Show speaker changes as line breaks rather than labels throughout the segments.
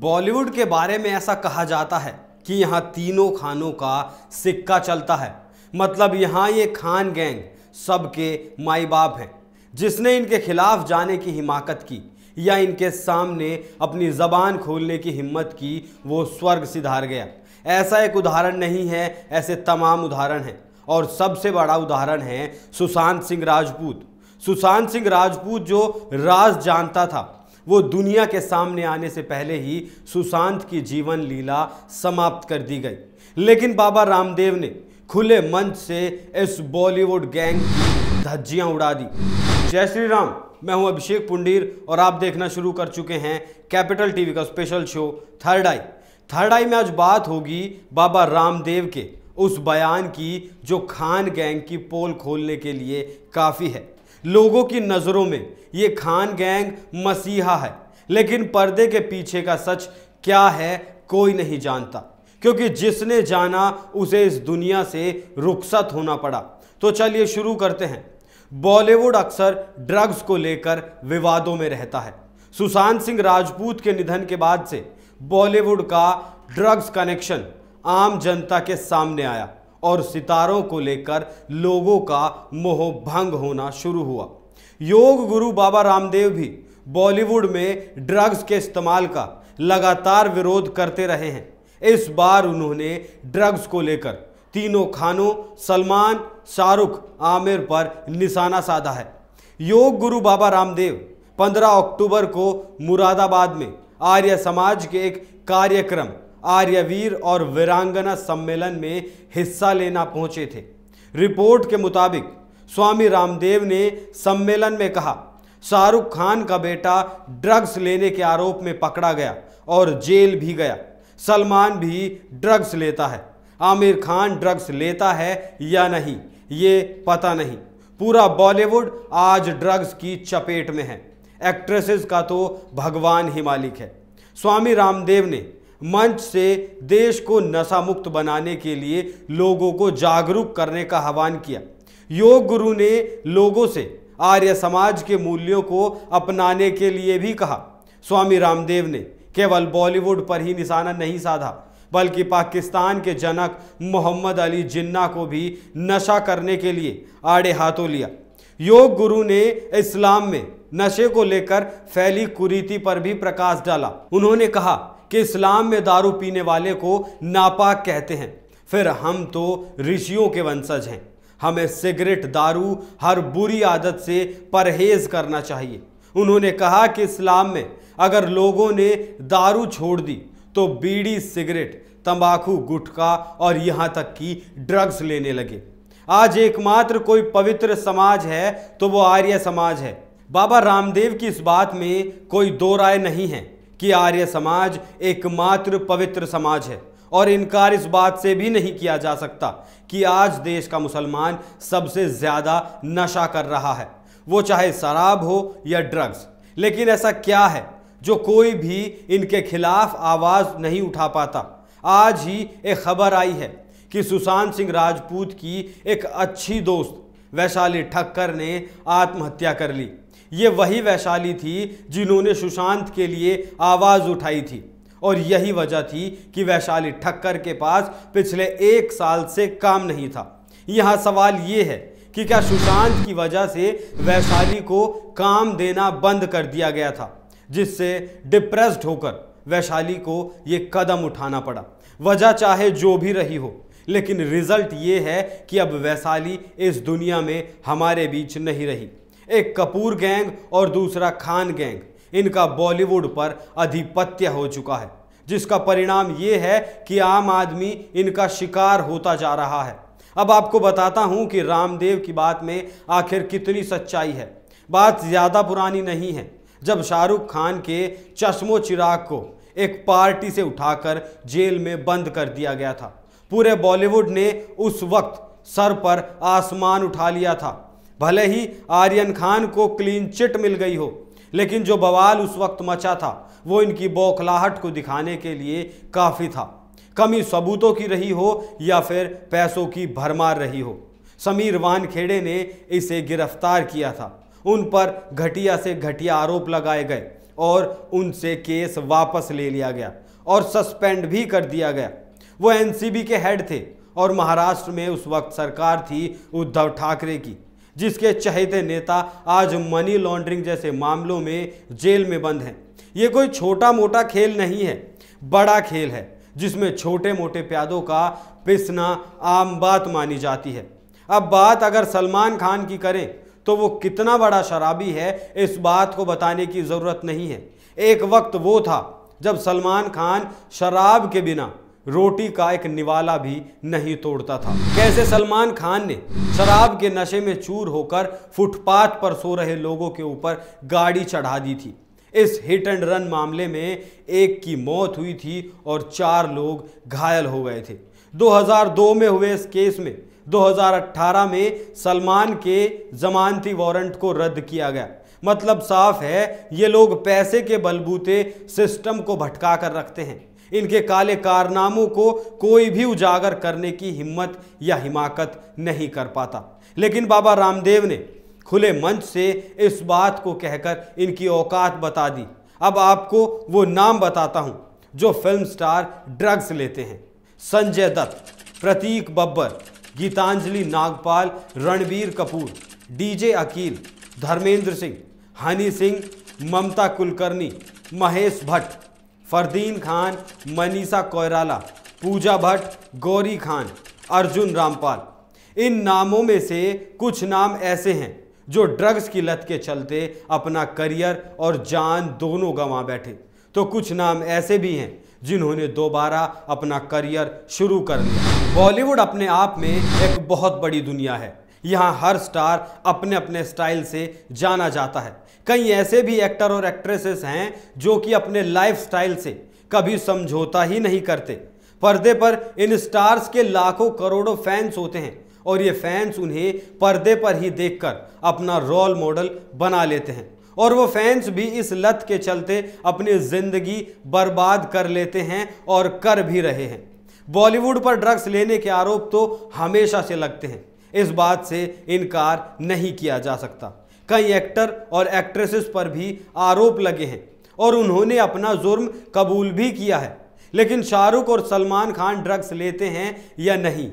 बॉलीवुड के बारे में ऐसा कहा जाता है कि यहाँ तीनों खानों का सिक्का चलता है मतलब यहाँ ये खान गैंग सबके माई बाप हैं जिसने इनके खिलाफ जाने की हिमाकत की या इनके सामने अपनी ज़बान खोलने की हिम्मत की वो स्वर्ग सिधार गया ऐसा एक उदाहरण नहीं है ऐसे तमाम उदाहरण हैं और सबसे बड़ा उदाहरण है सुशांत सिंह राजपूत सुशांत सिंह राजपूत जो राज जानता था वो दुनिया के सामने आने से पहले ही सुशांत की जीवन लीला समाप्त कर दी गई लेकिन बाबा रामदेव ने खुले मंच से इस बॉलीवुड गैंग की धज्जियाँ उड़ा दी जय श्री राम मैं हूं अभिषेक पुंडीर और आप देखना शुरू कर चुके हैं कैपिटल टीवी का special show third eye third eye में आज बात होगी बाबा रामदेव के उस बयान की जो खान गैंग की पोल खोलने के लिए काफ़ी है लोगों की नज़रों में ये खान गैंग मसीहा है लेकिन पर्दे के पीछे का सच क्या है कोई नहीं जानता क्योंकि जिसने जाना उसे इस दुनिया से रुखसत होना पड़ा तो चलिए शुरू करते हैं बॉलीवुड अक्सर ड्रग्स को लेकर विवादों में रहता है सुशांत सिंह राजपूत के निधन के बाद से बॉलीवुड का ड्रग्स कनेक्शन आम जनता के सामने आया और सितारों को लेकर लोगों का मोह भंग होना शुरू हुआ योग गुरु बाबा रामदेव भी बॉलीवुड में ड्रग्स के इस्तेमाल का लगातार विरोध करते रहे हैं इस बार उन्होंने ड्रग्स को लेकर तीनों खानों सलमान शाहरुख आमिर पर निशाना साधा है योग गुरु बाबा रामदेव 15 अक्टूबर को मुरादाबाद में आर्य समाज के एक कार्यक्रम आर्यवीर और वीरांगना सम्मेलन में हिस्सा लेना पहुंचे थे रिपोर्ट के मुताबिक स्वामी रामदेव ने सम्मेलन में कहा शाहरुख खान का बेटा ड्रग्स लेने के आरोप में पकड़ा गया और जेल भी गया सलमान भी ड्रग्स लेता है आमिर खान ड्रग्स लेता है या नहीं ये पता नहीं पूरा बॉलीवुड आज ड्रग्स की चपेट में है एक्ट्रेसेस का तो भगवान ही मालिक है स्वामी रामदेव ने मंच से देश को नशा मुक्त बनाने के लिए लोगों को जागरूक करने का आह्वान किया योग गुरु ने लोगों से आर्य समाज के मूल्यों को अपनाने के लिए भी कहा स्वामी रामदेव ने केवल बॉलीवुड पर ही निशाना नहीं साधा बल्कि पाकिस्तान के जनक मोहम्मद अली जिन्ना को भी नशा करने के लिए आड़े हाथों लिया योग गुरु ने इस्लाम में नशे को लेकर फैली कुरीति पर भी प्रकाश डाला उन्होंने कहा कि इस्लाम में दारू पीने वाले को नापाक कहते हैं फिर हम तो ऋषियों के वंशज हैं हमें सिगरेट दारू हर बुरी आदत से परहेज करना चाहिए उन्होंने कहा कि इस्लाम में अगर लोगों ने दारू छोड़ दी तो बीड़ी सिगरेट तंबाकू गुटखा और यहाँ तक कि ड्रग्स लेने लगे आज एकमात्र कोई पवित्र समाज है तो वो आर्य समाज है बाबा रामदेव की इस बात में कोई दो राय नहीं है कि आर्य समाज एकमात्र पवित्र समाज है और इनकार इस बात से भी नहीं किया जा सकता कि आज देश का मुसलमान सबसे ज़्यादा नशा कर रहा है वो चाहे शराब हो या ड्रग्स लेकिन ऐसा क्या है जो कोई भी इनके खिलाफ आवाज़ नहीं उठा पाता आज ही एक खबर आई है कि सुशांत सिंह राजपूत की एक अच्छी दोस्त वैशाली ठक्कर ने आत्महत्या कर ली ये वही वैशाली थी जिन्होंने सुशांत के लिए आवाज़ उठाई थी और यही वजह थी कि वैशाली ठक्कर के पास पिछले एक साल से काम नहीं था यहाँ सवाल ये है कि क्या सुशांत की वजह से वैशाली को काम देना बंद कर दिया गया था जिससे डिप्रेस्ड होकर वैशाली को ये कदम उठाना पड़ा वजह चाहे जो भी रही हो लेकिन रिजल्ट ये है कि अब वैशाली इस दुनिया में हमारे बीच नहीं रही एक कपूर गैंग और दूसरा खान गैंग इनका बॉलीवुड पर आधिपत्य हो चुका है जिसका परिणाम ये है कि आम आदमी इनका शिकार होता जा रहा है अब आपको बताता हूँ कि रामदेव की बात में आखिर कितनी सच्चाई है बात ज़्यादा पुरानी नहीं है जब शाहरुख खान के चश्मो चिराग को एक पार्टी से उठाकर जेल में बंद कर दिया गया था पूरे बॉलीवुड ने उस वक्त सर पर आसमान उठा लिया था भले ही आर्यन खान को क्लीन चिट मिल गई हो लेकिन जो बवाल उस वक्त मचा था वो इनकी बौखलाहट को दिखाने के लिए काफ़ी था कमी सबूतों की रही हो या फिर पैसों की भरमार रही हो समीर वानखेड़े ने इसे गिरफ्तार किया था उन पर घटिया से घटिया आरोप लगाए गए और उनसे केस वापस ले लिया गया और सस्पेंड भी कर दिया गया वो एनसीबी के हेड थे और महाराष्ट्र में उस वक्त सरकार थी उद्धव ठाकरे की जिसके चहेते नेता आज मनी लॉन्ड्रिंग जैसे मामलों में जेल में बंद हैं ये कोई छोटा मोटा खेल नहीं है बड़ा खेल है जिसमें छोटे मोटे प्यादों का पिसना आम बात मानी जाती है अब बात अगर सलमान खान की करें तो वो कितना बड़ा शराबी है इस बात को बताने की ज़रूरत नहीं है एक वक्त वो था जब सलमान खान शराब के बिना रोटी का एक निवाला भी नहीं तोड़ता था कैसे सलमान खान ने शराब के नशे में चूर होकर फुटपाथ पर सो रहे लोगों के ऊपर गाड़ी चढ़ा दी थी इस हिट एंड रन मामले में एक की मौत हुई थी और चार लोग घायल हो गए थे 2002 में हुए इस केस में 2018 में सलमान के जमानती वारंट को रद्द किया गया मतलब साफ है ये लोग पैसे के बलबूते सिस्टम को भटका कर रखते हैं इनके काले कारनामों को कोई भी उजागर करने की हिम्मत या हिमाकत नहीं कर पाता लेकिन बाबा रामदेव ने खुले मंच से इस बात को कहकर इनकी औकात बता दी अब आपको वो नाम बताता हूँ जो फिल्म स्टार ड्रग्स लेते हैं संजय दत्त प्रतीक बब्बर गीतांजलि नागपाल रणबीर कपूर डीजे अकील धर्मेंद्र सिंह हनी सिंह ममता कुलकर्णी महेश भट्ट फरदीन खान मनीषा कोयराला पूजा भट्ट गौरी खान अर्जुन रामपाल इन नामों में से कुछ नाम ऐसे हैं जो ड्रग्स की लत के चलते अपना करियर और जान दोनों गंवा बैठे तो कुछ नाम ऐसे भी हैं जिन्होंने दोबारा अपना करियर शुरू कर लिया बॉलीवुड अपने आप में एक बहुत बड़ी दुनिया है यहाँ हर स्टार अपने अपने स्टाइल से जाना जाता है कई ऐसे भी एक्टर और एक्ट्रेसेस हैं जो कि अपने लाइफस्टाइल से कभी समझौता ही नहीं करते पर्दे पर इन स्टार्स के लाखों करोड़ों फैंस होते हैं और ये फैंस उन्हें पर्दे पर ही देखकर अपना रोल मॉडल बना लेते हैं और वो फैंस भी इस लत के चलते अपनी ज़िंदगी बर्बाद कर लेते हैं और कर भी रहे हैं बॉलीवुड पर ड्रग्स लेने के आरोप तो हमेशा से लगते हैं इस बात से इनकार नहीं किया जा सकता कई एक्टर और एक्ट्रेसेस पर भी आरोप लगे हैं और उन्होंने अपना जुर्म कबूल भी किया है लेकिन शाहरुख और सलमान खान ड्रग्स लेते हैं या नहीं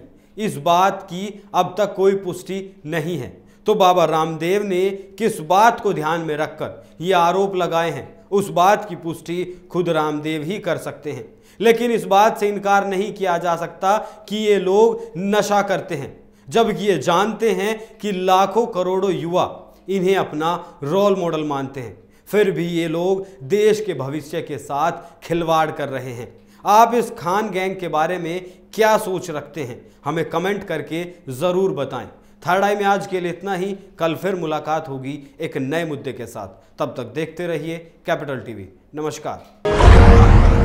इस बात की अब तक कोई पुष्टि नहीं है तो बाबा रामदेव ने किस बात को ध्यान में रखकर ये आरोप लगाए हैं उस बात की पुष्टि खुद रामदेव ही कर सकते हैं लेकिन इस बात से इनकार नहीं किया जा सकता कि ये लोग नशा करते हैं जबकि ये जानते हैं कि लाखों करोड़ों युवा इन्हें अपना रोल मॉडल मानते हैं फिर भी ये लोग देश के भविष्य के साथ खिलवाड़ कर रहे हैं आप इस खान गैंग के बारे में क्या सोच रखते हैं हमें कमेंट करके ज़रूर बताएं थर्ड आई में आज के लिए इतना ही कल फिर मुलाकात होगी एक नए मुद्दे के साथ तब तक देखते रहिए कैपिटल टीवी नमस्कार